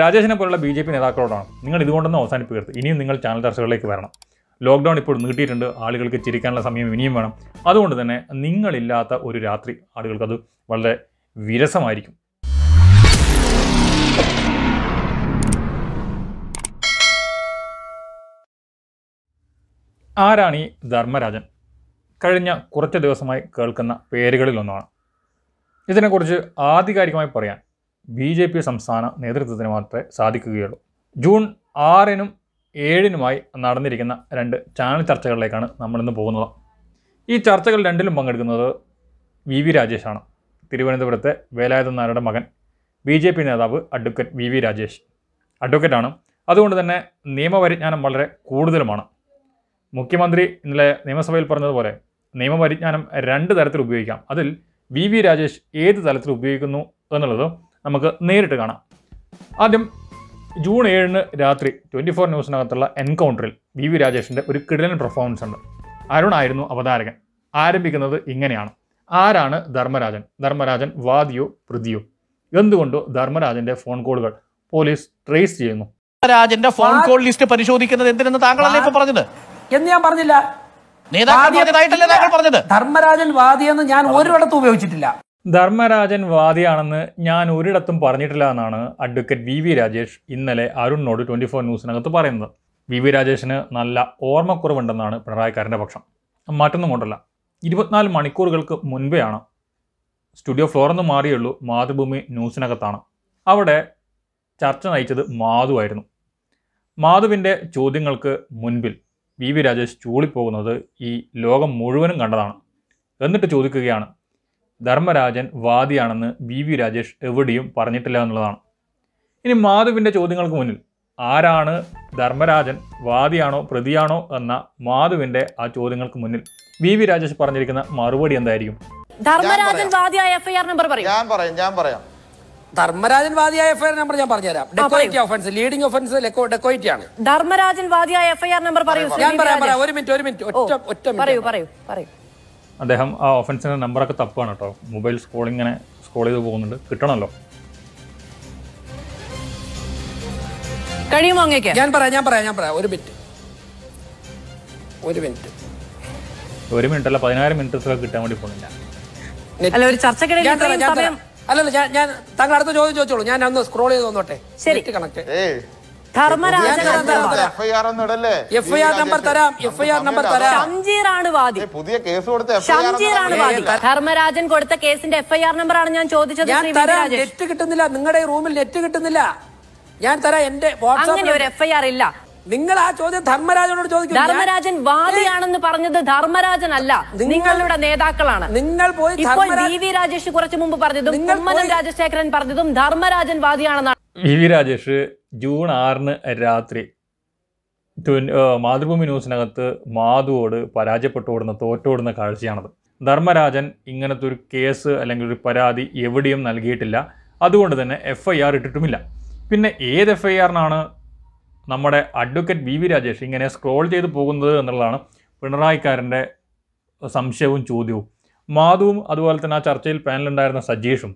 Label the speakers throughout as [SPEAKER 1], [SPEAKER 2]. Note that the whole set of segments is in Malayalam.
[SPEAKER 1] രാജേഷിനെ പോലുള്ള ബി ജെ പി നേതാക്കളോടാണ് നിങ്ങൾ ഇതുകൊണ്ടൊന്നും അവസാനിപ്പിക്കരുത് ഇനിയും നിങ്ങൾ ചാനൽ ചർച്ചകളിലേക്ക് വരണം ലോക്ക്ഡൗൺ ഇപ്പോൾ നീട്ടിയിട്ടുണ്ട് ആളുകൾക്ക് ചിരിക്കാനുള്ള സമയം ഇനിയും വേണം അതുകൊണ്ട് തന്നെ നിങ്ങളില്ലാത്ത ഒരു രാത്രി ആളുകൾക്കത് വളരെ വിരസമായിരിക്കും ആരാണ് ഈ ധർമ്മരാജൻ കഴിഞ്ഞ കുറച്ച് ദിവസമായി കേൾക്കുന്ന പേരുകളിലൊന്നാണ് ഇതിനെക്കുറിച്ച് ആധികാരികമായി പറയാൻ ബി ജെ പി സംസ്ഥാന നേതൃത്വത്തിന് മാത്രമേ സാധിക്കുകയുള്ളൂ ജൂൺ ആറിനും ഏഴിനുമായി നടന്നിരിക്കുന്ന രണ്ട് ചാനൽ ചർച്ചകളിലേക്കാണ് നമ്മളിന്ന് പോകുന്നത് ഈ ചർച്ചകൾ രണ്ടിലും പങ്കെടുക്കുന്നത് വി വി രാജേഷാണ് തിരുവനന്തപുരത്തെ വേലായുധനാരുടെ മകൻ ബി ജെ പി നേതാവ് അഡ്വക്കേറ്റ് വി വി രാജേഷ് അഡ്വക്കേറ്റാണ് അതുകൊണ്ട് തന്നെ നിയമപരിജ്ഞാനം വളരെ കൂടുതലുമാണ് മുഖ്യമന്ത്രി ഇന്നലെ നിയമസഭയിൽ പറഞ്ഞതുപോലെ നിയമപരിജ്ഞാനം രണ്ട് തരത്തിൽ ഉപയോഗിക്കാം അതിൽ വി വി രാജേഷ് ഏത് തലത്തിൽ ഉപയോഗിക്കുന്നു എന്നുള്ളത് നമുക്ക് നേരിട്ട് കാണാം ആദ്യം ജൂൺ ഏഴിന് രാത്രി ട്വൻറ്റി ഫോർ ന്യൂസിനകത്തുള്ള എൻകൗണ്ടറിൽ വി വി രാജേഷിൻ്റെ ഒരു കിടലൻ പെർഫോമൻസ് ഉണ്ട് അരുണായിരുന്നു അവതാരകൻ ആരംഭിക്കുന്നത് ഇങ്ങനെയാണ് ആരാണ് ധർമ്മരാജൻ ധർമ്മരാജൻ വാദിയോ പ്രതിയോ എന്തുകൊണ്ടോ ധർമ്മരാജന്റെ ഫോൺ കോളുകൾ പോലീസ് ട്രേസ് ചെയ്യുന്നു
[SPEAKER 2] ധർമ്മരാജന്റെ ഫോൺ കോൾ ലിസ്റ്റ്
[SPEAKER 1] പരിശോധിക്കുന്നത് എന്തിനെന്ന് താങ്കളല്ലേ ഇപ്പൊ പറഞ്ഞത്
[SPEAKER 3] എന്ന് ഞാൻ പറഞ്ഞില്ല ധർമ്മരാജൻ വാദിയെന്ന് ഞാൻ ഒരിടത്തും ഉപയോഗിച്ചിട്ടില്ല
[SPEAKER 1] ധർമ്മരാജൻ വാദിയാണെന്ന് ഞാൻ ഒരിടത്തും പറഞ്ഞിട്ടില്ല എന്നാണ് അഡ്വക്കേറ്റ് വി വി രാജേഷ് ഇന്നലെ അരുണിനോട് ട്വൻറ്റി ഫോർ ന്യൂസിനകത്ത് പറയുന്നത് വി വി രാജേഷിന് നല്ല ഓർമ്മക്കുറവുണ്ടെന്നാണ് പിണറായിക്കാരൻ്റെ പക്ഷം മറ്റൊന്നും കൊണ്ടല്ല ഇരുപത്തിനാല് മണിക്കൂറുകൾക്ക് മുൻപെയാണ് സ്റ്റുഡിയോ ഫ്ലോറിന്ന് മാറിയുള്ളൂ മാതൃഭൂമി ന്യൂസിനകത്താണ് അവിടെ ചർച്ച നയിച്ചത് മാധുവായിരുന്നു മാധുവിൻ്റെ ചോദ്യങ്ങൾക്ക് മുൻപിൽ വി വി രാജേഷ് ചൂളിപ്പോകുന്നത് ഈ ലോകം മുഴുവനും കണ്ടതാണ് എന്നിട്ട് ചോദിക്കുകയാണ് ധർമ്മരാജൻ വാദിയാണെന്ന് വി വി രാജേഷ് എവിടെയും പറഞ്ഞിട്ടില്ല എന്നുള്ളതാണ് ഇനി മാധുവിൻ്റെ ചോദ്യങ്ങൾക്ക് മുന്നിൽ ആരാണ് ധർമ്മരാജൻ വാദിയാണോ പ്രതിയാണോ എന്ന മാധുവിൻ്റെ ആ ചോദ്യങ്ങൾക്ക് മുന്നിൽ വി വി രാജേഷ് പറഞ്ഞിരിക്കുന്ന മറുപടി എന്തായിരിക്കും
[SPEAKER 3] ധർമ്മരാജൻ വാദിയായ എഫ്ഐആർ നമ്പർ പറയും ഞാൻ പറയാം ഞാൻ പറയാം ധർമ്മരാജൻ വാദിയായ എഫ്ഐആർ നമ്പർ ഞാൻ പറഞ്ഞുതരാം dacoity offence leading offence dacoity ആണ് ധർമ്മരാജൻ വാദിയായ എഫ്ഐആർ നമ്പർ പറയൂ ഞാൻ പറയാം പറയാം ഒരു മിനിറ്റ് ഒരു മിനിറ്റ് ഒറ്റ ഒറ്റ പറയൂ പറയൂ പറയൂ
[SPEAKER 1] അദ്ദേഹം ആ ഓഫൻസിൻ്റെ നമ്പറൊക്കെ തപ്പാണ് കേട്ടോ മൊബൈൽ ഇങ്ങനെ സ്ക്രോൾ ചെയ്ത് പോകുന്നുണ്ട് കിട്ടണമല്ലോ
[SPEAKER 3] കഴിയുമോ ഞാൻ പറയാം ഞാൻ പറയാം ഞാൻ പറയാം ഒരു മിനിറ്റ് ഒരു മിനിറ്റ്
[SPEAKER 1] ഒരു മിനിറ്റ് അല്ല പതിനായിരം മിനിറ്റ് കിട്ടാൻ വേണ്ടി പോകുന്നില്ല
[SPEAKER 3] അല്ല ഒരു ചർച്ചക്കിടയിൽ അല്ലല്ല ഞാൻ താങ്കൾ അടുത്ത ചോദ്യം ചോദിച്ചോളൂ ഞാൻ അന്ന് സ്ക്രോൾ ചെയ്ത് തോന്നോട്ടെ ശരി കണക്ട് ഷംജീറാണ് വാദി പുതിയ കേസ് കൊടുത്ത ഷംജീറാണ് വാദി ധർമ്മരാജൻ കൊടുത്ത കേസിന്റെ എഫ്ഐആർ നമ്പർ ആണ് ഞാൻ ചോദിച്ചത് നെറ്റ് കിട്ടുന്നില്ല നിങ്ങളുടെ റൂമിൽ നെറ്റ് കിട്ടുന്നില്ല ഞാൻ തരാം എന്റെ അങ്ങനെ ഒരു എഫ്ഐആർ ഇല്ല നിങ്ങൾ ആ ചോദ്യം ധർമ്മരാജനോട് ചോദിക്കും ധർമ്മരാജൻ വാദിയാണെന്ന് പറഞ്ഞത് ധർമ്മരാജൻ അല്ല നിങ്ങളുടെ നേതാക്കളാണ് നിങ്ങൾ പോയി ഇപ്പോൾ ഡി വി രാജേഷ് കുറച്ചു മുമ്പ് പറഞ്ഞതും കുമ്മനം രാജശേഖരൻ പറഞ്ഞതും ധർമ്മരാജൻ വാദിയാണെന്നാണ്
[SPEAKER 1] വി വി രാജേഷ് ജൂൺ ആറിന് രാത്രി മാതൃഭൂമി ന്യൂസിനകത്ത് മാധുവോട് പരാജയപ്പെട്ടോടുന്ന തോറ്റോടുന്ന കാഴ്ചയാണത് ധർമ്മരാജൻ ഇങ്ങനത്തെ ഒരു കേസ് അല്ലെങ്കിൽ ഒരു പരാതി എവിടെയും നൽകിയിട്ടില്ല അതുകൊണ്ട് തന്നെ എഫ് ഐ ആർ ഇട്ടിട്ടുമില്ല പിന്നെ ഏത് എഫ് ഐ ആറിനാണ് നമ്മുടെ അഡ്വക്കേറ്റ് വി വി രാജേഷ് ഇങ്ങനെ സ്ക്രോൾ ചെയ്ത് പോകുന്നത് എന്നുള്ളതാണ് പിണറായിക്കാരൻ്റെ സംശയവും ചോദ്യവും മാധുവും അതുപോലെ തന്നെ ആ ചർച്ചയിൽ പാനലുണ്ടായിരുന്ന സജീഷും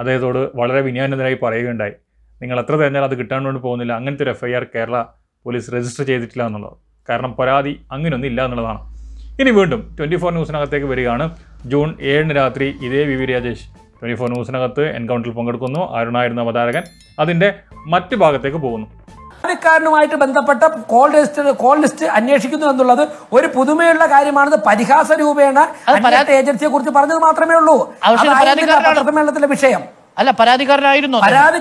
[SPEAKER 1] അദ്ദേഹത്തോട് വളരെ വിനയാനന്ദനായി പറയുകയുണ്ടായി നിങ്ങൾ എത്ര തിരഞ്ഞാലും അത് കിട്ടാൻ വേണ്ടി പോകുന്നില്ല അങ്ങനത്തെ ഒരു എഫ്ഐആർ കേരള പോലീസ് രജിസ്റ്റർ ചെയ്തിട്ടില്ല എന്നുള്ളത് കാരണം പരാതി അങ്ങനെയൊന്നും ഇല്ല എന്നുള്ളതാണ് ഇനി വീണ്ടും ട്വൻറ്റി ഫോർ ന്യൂസിനകത്തേക്ക് വരികയാണ് ജൂൺ ഏഴിന് രാത്രി ഇതേ V V Rajesh twenty four ന്യൂസിനകത്ത് എൻകൗണ്ടറിൽ പങ്കെടുക്കുന്നു അരുണായിരുന്ന അവതാരകൻ അതിൻ്റെ മറ്റു ഭാഗത്തേക്ക് പോകുന്നു
[SPEAKER 3] പണിക്കാരനുമായിട്ട് ബന്ധപ്പെട്ട കോൾ രജിസ്റ്റർ കോൾ ലിസ്റ്റ് അന്വേഷിക്കുന്നു എന്നുള്ളത് ഒരു പുതുമയുള്ള കാര്യമാണെന്ന് പരിഹാസ രൂപേണ ഏജൻസിയെ കുറിച്ച് പറഞ്ഞത് മാത്രമേ ഉള്ളൂ പത്രമേളത്തിലെ വിഷയം അല്ല പരാതിക്കാരനായിരുന്നു പരാതി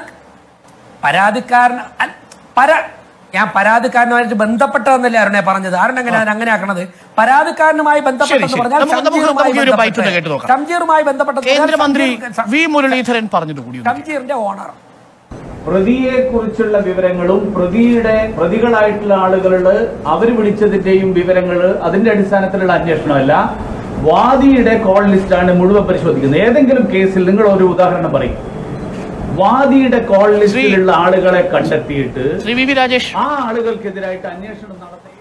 [SPEAKER 3] പരാതിക്കാരൻ പര ഞാൻ പരാതിക്കാരനുമായിട്ട് ബന്ധപ്പെട്ടതെന്നല്ലേ അരുണെ പറഞ്ഞത് അരുൺ എങ്ങനെയാണ് അങ്ങനെ ആക്കണത് പരാതിക്കാരനുമായി ബന്ധപ്പെട്ടെന്ന് പറഞ്ഞാൽ ബന്ധപ്പെട്ടത് കേന്ദ്രമന്ത്രി
[SPEAKER 2] വി മുരളീധരൻ
[SPEAKER 3] ഷംജീറിന്റെ ഓണർ
[SPEAKER 2] പ്രതിയെ കുറിച്ചുള്ള വിവരങ്ങളും പ്രതിയുടെ പ്രതികളായിട്ടുള്ള ആളുകളുടെ അവർ വിളിച്ചതിന്റെയും വിവരങ്ങൾ അതിന്റെ അടിസ്ഥാനത്തിലുള്ള അന്വേഷണമല്ല വാദിയുടെ കോൾ ലിസ്റ്റാണ് മുഴുവൻ പരിശോധിക്കുന്നത് ഏതെങ്കിലും കേസിൽ നിങ്ങൾ ഒരു ഉദാഹരണം പറയും വാദിയുടെ കോൾ ലിസ്റ്റിലുള്ള ആളുകളെ
[SPEAKER 1] കണ്ടെത്തിയിട്ട്
[SPEAKER 2] ശ്രീ വി വി രാജേഷ് ആ ആളുകൾക്കെതിരായിട്ട് അന്വേഷണം നടത്തി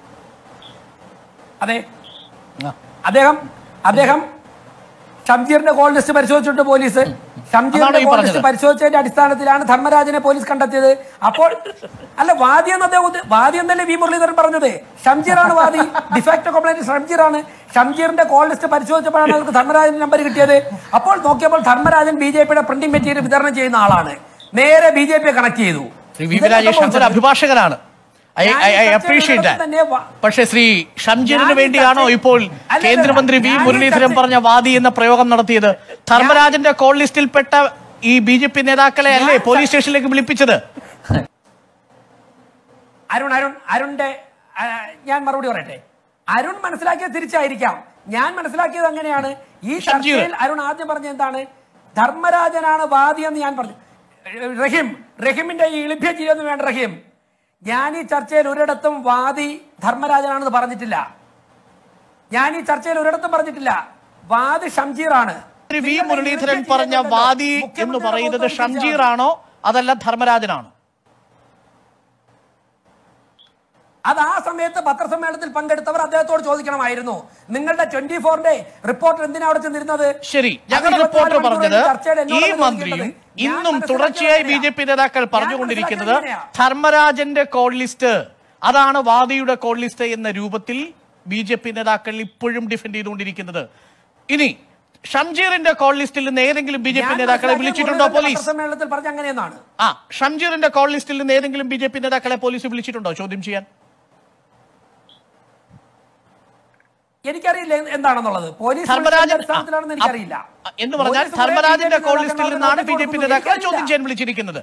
[SPEAKER 3] അതെ അദ്ദേഹം അദ്ദേഹം ഷംജീറിന്റെ കോൾ ലിസ്റ്റ് പരിശോധിച്ചിട്ടുണ്ട് പോലീസ് പരിശോധിച്ചതിന്റെ അടിസ്ഥാനത്തിലാണ് ധർമ്മരാജനെ പോലീസ് കണ്ടെത്തിയത് അപ്പോൾ അല്ല വാദി എന്നത് വാദി എന്നല്ലേ വി മുരളീധരൻ പറഞ്ഞത് ഷംജീറാണ് വാദി ഡിഫാക്ട് കംപ്ലൈന്റ് ഷംജീറാണ് ഷംജീറിന്റെ കോൾ ലിസ്റ്റ് പരിശോധിച്ചപ്പോഴാണ് അവർക്ക് ധർമ്മരാജന്റെ നമ്പർ കിട്ടിയത് അപ്പോൾ നോക്കിയപ്പോൾ ധർമ്മരാജൻ ബി ജെ പിയുടെ പ്രിന്റിംഗ് മെറ്റീരിയൽ വിതരണം ചെയ്യുന്ന ആളാണ് നേരെ ബി ജെ പി കണക്ട് ചെയ്തു അഭിഭാഷകനാണ് പക്ഷേ ശ്രീ
[SPEAKER 2] ഷംജീറിന് വേണ്ടിയാണോ ഇപ്പോൾ കേന്ദ്രമന്ത്രി വി മുരളീധരൻ പറഞ്ഞ വാദി എന്ന പ്രയോഗം നടത്തിയത് ധർമ്മരാജന്റെ കോൾ ലിസ്റ്റിൽ പെട്ട ഈ ബി ജെ പി നേതാക്കളെ അല്ലേ പോലീസ് സ്റ്റേഷനിലേക്ക് വിളിപ്പിച്ചത്
[SPEAKER 3] അരുൺ അരുൺ അരുണിന്റെ ഞാൻ മറുപടി പറയട്ടെ അരുൺ മനസ്സിലാക്കിയത് തിരിച്ചായിരിക്കാം ഞാൻ മനസ്സിലാക്കിയത് അങ്ങനെയാണ് ഈ ചർച്ചയിൽ അരുൺ ആദ്യം പറഞ്ഞ എന്താണ് ധർമ്മരാജനാണ് വാദി എന്ന് ഞാൻ പറഞ്ഞു റഹീം റഹീമിന്റെ ഈ ഇളിഭ്യ ജീവിതം വേണ്ട റഹീം ഞാൻ ഈ ചർച്ചയിൽ ഒരിടത്തും വാദി ധർമ്മരാജനാണെന്ന് പറഞ്ഞിട്ടില്ല ഞാൻ ഈ ചർച്ചയിൽ ഒരിടത്തും പറഞ്ഞിട്ടില്ല വാദി ഷംജീറാണ് വി മുരളീധരൻ പറഞ്ഞ വാദി എന്ന് പറയുന്നത് ഷംജീറാണോ അതല്ല ധർമ്മരാജനാണോ അത് ആ സമയത്ത് പത്രസമ്മേളനത്തിൽ പങ്കെടുത്തവർ അദ്ദേഹത്തോട് ചോദിക്കണമായിരുന്നു നിങ്ങളുടെ ട്വന്റി ഫോറിന്റെ റിപ്പോർട്ടർ എന്തിനാ അവിടെ ചെന്നിരുന്നത് ശരി റിപ്പോർട്ടർ ഈ മന്ത്രിയും ഇന്നും തുടർച്ചയായി ബി ജെ പി നേതാക്കൾ പറഞ്ഞുകൊണ്ടിരിക്കുന്നത്
[SPEAKER 2] ധർമ്മരാജന്റെ കോൾ ലിസ്റ്റ് അതാണ് വാദിയുടെ കോൾ ലിസ്റ്റ് എന്ന രൂപത്തിൽ ബി ജെ പി നേതാക്കൾ ഇപ്പോഴും ഡിഫെൻഡ് ചെയ്തുകൊണ്ടിരിക്കുന്നത് ഇനി ഷംജീറിന്റെ കോൾ ലിസ്റ്റിൽ നിന്ന് ഏതെങ്കിലും ബി ജെ പി നേതാക്കളെ വിളിച്ചിട്ടുണ്ടോ പോലീസ് സമ്മേളനത്തിൽ പറഞ്ഞ അങ്ങനെയെന്നാണ് ആ ഷംജീറിന്റെ കോൾ ലിസ്റ്റിൽ നിന്ന് ഏതെങ്കിലും ബി ജെ പി നേതാക്കളെ പോലീസ് വിളിച്ചിട്ടുണ്ടോ ചോദ്യം ചെയ്യാൻ
[SPEAKER 3] എനിക്കറിയില്ല എന്താണെന്നുള്ളത് പോലീസ് അടിസ്ഥാനത്തിലാണെന്ന് എനിക്കറിയില്ല എന്ന് പറഞ്ഞാൽ ധർമ്മരാജന്റെ കോൾ ലിസ്റ്റിൽ നിന്നാണ് ബി ജെ പി നേതാക്കളെ ചോദ്യം ചെയ്യാൻ വിളിച്ചിരിക്കുന്നത്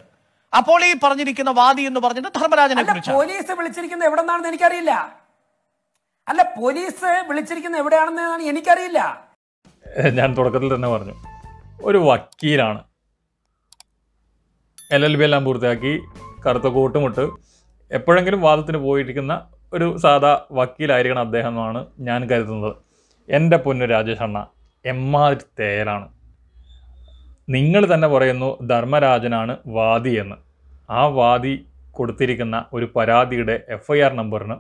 [SPEAKER 3] അപ്പോൾ ഈ പറഞ്ഞിരിക്കുന്ന വാദി എന്ന് പറഞ്ഞത് ധർമ്മരാജനെ പോലീസ് വിളിച്ചിരിക്കുന്നത് എവിടെ നിന്നാണെന്ന് എനിക്കറിയില്ല അല്ല പോലീസ് വിളിച്ചിരിക്കുന്നത് എവിടെയാണെന്നാണ് എനിക്കറിയില്ല
[SPEAKER 1] ഞാൻ തുടക്കത്തിൽ തന്നെ പറഞ്ഞു ഒരു വക്കീലാണ് എൽ എൽ ബി എല്ലാം പൂർത്തിയാക്കി കറുത്ത കോട്ടുമിട്ട് എപ്പോഴെങ്കിലും വാദത്തിന് പോയിരിക്കുന്ന ഒരു സാധാ വക്കീലായിരിക്കണം അദ്ദേഹം എന്നാണ് ഞാൻ കരുതുന്നത് എൻ്റെ പൊന്നു രാജേഷ് അണ്ണ ആർ തേരാണ് നിങ്ങൾ തന്നെ പറയുന്നു ധർമ്മരാജനാണ് വാദി എന്ന് ആ വാദി കൊടുത്തിരിക്കുന്ന ഒരു പരാതിയുടെ എഫ് ഐ ആർ നമ്പറിന്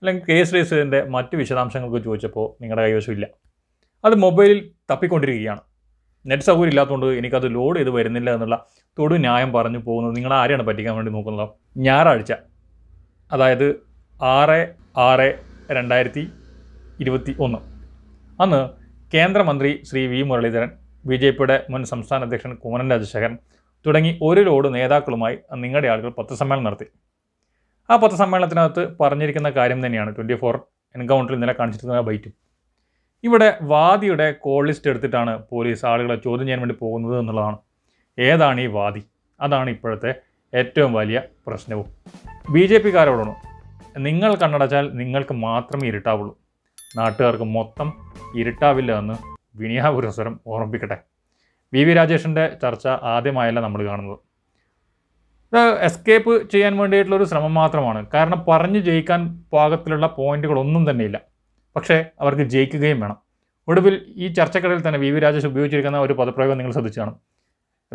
[SPEAKER 1] അല്ലെങ്കിൽ കേസ് രജിസ്റ്ററിൻ്റെ മറ്റ് വിശദാംശങ്ങൾക്ക് ചോദിച്ചപ്പോൾ നിങ്ങളുടെ കൈവശമില്ല അത് മൊബൈലിൽ തപ്പിക്കൊണ്ടിരിക്കുകയാണ് നെറ്റ് സൗകര്യം ഇല്ലാത്തതുകൊണ്ട് എനിക്കത് ലോഡ് ചെയ്ത് വരുന്നില്ല എന്നുള്ള തൊടു ന്യായം പറഞ്ഞു പോകുന്നത് നിങ്ങൾ ആരെയാണ് പറ്റിക്കാൻ വേണ്ടി നോക്കുന്നത് ഞായറാഴ്ച അതായത് ആറ് ആറ് രണ്ടായിരത്തി ഇരുപത്തി ഒന്ന് അന്ന് കേന്ദ്രമന്ത്രി Shri V Muraleedharan B J പിയുടെ മുൻ സംസ്ഥാന അധ്യക്ഷൻ കുമരൻ രാജശേഖരൻ തുടങ്ങി ഒരു ലോഡ് നേതാക്കളുമായി നിങ്ങളുടെ ആളുകൾ പത്രസമ്മേളനം നടത്തി ആ പത്രസമ്മേളനത്തിനകത്ത് പറഞ്ഞിരിക്കുന്ന കാര്യം തന്നെയാണ് ട്വൻറ്റി ഫോർ എൻകൗണ്ടറിൽ നില കാണിച്ചിരിക്കുന്ന ബൈറ്റും ഇവിടെ വാദിയുടെ കോൾ ലിസ്റ്റ് എടുത്തിട്ടാണ് പോലീസ് ആളുകളെ ചോദ്യം ചെയ്യാൻ വേണ്ടി പോകുന്നത് എന്നുള്ളതാണ് ഏതാണ് ഈ വാദി അതാണ് ഇപ്പോഴത്തെ ഏറ്റവും വലിയ പ്രശ്നവും ബി ജെ പിക്കാരോടാണ് നിങ്ങൾ കണ്ണടച്ചാൽ നിങ്ങൾക്ക് മാത്രമേ ഇരുട്ടാവുള്ളൂ നാട്ടുകാർക്ക് മൊത്തം ഇരുട്ടാവില്ല എന്ന് വിനിയാപുരസ്വരം ഓർമ്മിപ്പിക്കട്ടെ വി വി രാജേഷിൻ്റെ ചർച്ച ആദ്യമായല്ല നമ്മൾ കാണുന്നത് ഇത് എസ്കേപ്പ് ചെയ്യാൻ വേണ്ടിയിട്ടുള്ളൊരു ശ്രമം മാത്രമാണ് കാരണം പറഞ്ഞു ജയിക്കാൻ പാകത്തിലുള്ള പോയിന്റുകളൊന്നും തന്നെയില്ല പക്ഷേ അവർക്ക് ജയിക്കുകയും വേണം ഒടുവിൽ ഈ ചർച്ചക്കിടയിൽ തന്നെ വി വി രാജേഷ് ഉപയോഗിച്ചിരിക്കുന്ന ഒരു പദപ്രയോഗം നിങ്ങൾ ശ്രദ്ധിച്ചു കാണും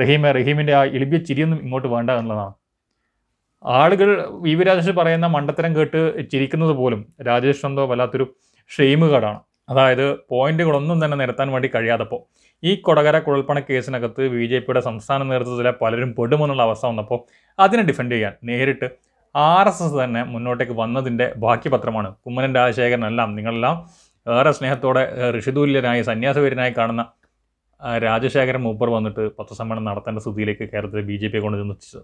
[SPEAKER 1] റഹീമെ റഹീമിൻ്റെ ആ എളിപ്പിയ ചിരിയൊന്നും ഇങ്ങോട്ട് വേണ്ട എന്നുള്ളതാണ് ആളുകൾ വി വി രാജേഷ് പറയുന്ന മണ്ടത്തരം കേട്ട് ചിരിക്കുന്നത് പോലും രാജേഷ് എന്തോ വല്ലാത്തൊരു ഷെയിം കാർഡാണ് അതായത് പോയിന്റുകളൊന്നും തന്നെ നിരത്താൻ വേണ്ടി കഴിയാത്തപ്പോൾ ഈ കൊടകര കുഴൽപ്പണ കേസിനകത്ത് ബി ജെ പിയുടെ സംസ്ഥാന നേതൃത്വത്തിലെ പലരും പെടുമെന്നുള്ള അവസ്ഥ വന്നപ്പോൾ അതിനെ ഡിഫെൻഡ് ചെയ്യാൻ നേരിട്ട് ആർ എസ് എസ് തന്നെ മുന്നോട്ടേക്ക് വന്നതിൻ്റെ ബാക്കിപത്രമാണ് കുമ്മനൻ രാജശേഖരനെല്ലാം നിങ്ങളെല്ലാം ഏറെ സ്നേഹത്തോടെ ഋഷിതുല്യനായി സന്യാസവീരനായി കാണുന്ന രാജശേഖരൻ മൂപ്പർ വന്നിട്ട് പത്രസമ്മേളനം നടത്തേണ്ട സ്ഥിതിയിലേക്ക് കേരളത്തിലെ ബി ജെ പി കൊണ്ട്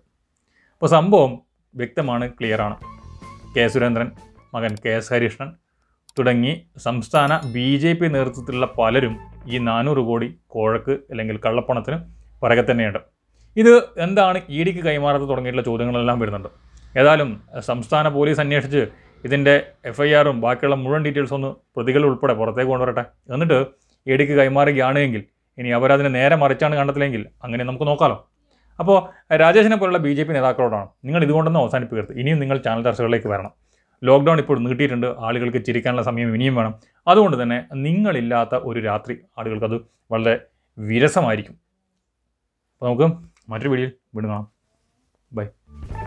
[SPEAKER 1] അപ്പോൾ സംഭവം വ്യക്തമാണ് ക്ലിയറാണ് കെ സുരേന്ദ്രൻ മകൻ കെ എസ് ഹരികൃഷ്ണൻ തുടങ്ങി സംസ്ഥാന ബി ജെ പി നേതൃത്വത്തിലുള്ള പലരും ഈ നാനൂറ് കോടി കോഴക്ക് അല്ലെങ്കിൽ കള്ളപ്പണത്തിന് പുറകെ തന്നെയുണ്ട് ഇത് എന്താണ് ഇ ഡിക്ക് കൈമാറാത്ത തുടങ്ങിയിട്ടുള്ള ചോദ്യങ്ങളെല്ലാം വരുന്നുണ്ട് ഏതായാലും സംസ്ഥാന പോലീസ് അന്വേഷിച്ച് ഇതിൻ്റെ എഫ് ഐ ആറും ബാക്കിയുള്ള മുഴുവൻ ഡീറ്റെയിൽസ് ഒന്ന് പ്രതികൾ ഉൾപ്പെടെ പുറത്തേക്ക് കൊണ്ടുവരട്ടെ എന്നിട്ട് ഇ ഡിക്ക് കൈമാറുകയാണെങ്കിൽ ഇനി അവരതിനെ നേരെ മറിച്ചാണ് കണ്ടെത്തില്ലെങ്കിൽ അങ്ങനെ നമുക്ക് നോക്കാമല്ലോ അപ്പോൾ രാജേഷിനെ പോലുള്ള ബി ജെ പി നേതാക്കളോടാണ് നിങ്ങൾ ഇതുകൊണ്ടൊന്നും അവസാനിപ്പിക്കരുത് ഇനിയും നിങ്ങൾ ചാനൽ ചർച്ചകളിലേക്ക് വരണം ലോക്ക്ഡൗൺ ഇപ്പോൾ നീട്ടിയിട്ടുണ്ട് ആളുകൾക്ക് ചിരിക്കാനുള്ള സമയം ഇനിയും വേണം അതുകൊണ്ട് തന്നെ നിങ്ങളില്ലാത്ത ഒരു രാത്രി ആളുകൾക്കത് വളരെ വിരസമായിരിക്കും അപ്പോൾ നമുക്ക് മറ്റൊരു വീഡിയോയിൽ വീണ്ടും കാണാം ബൈ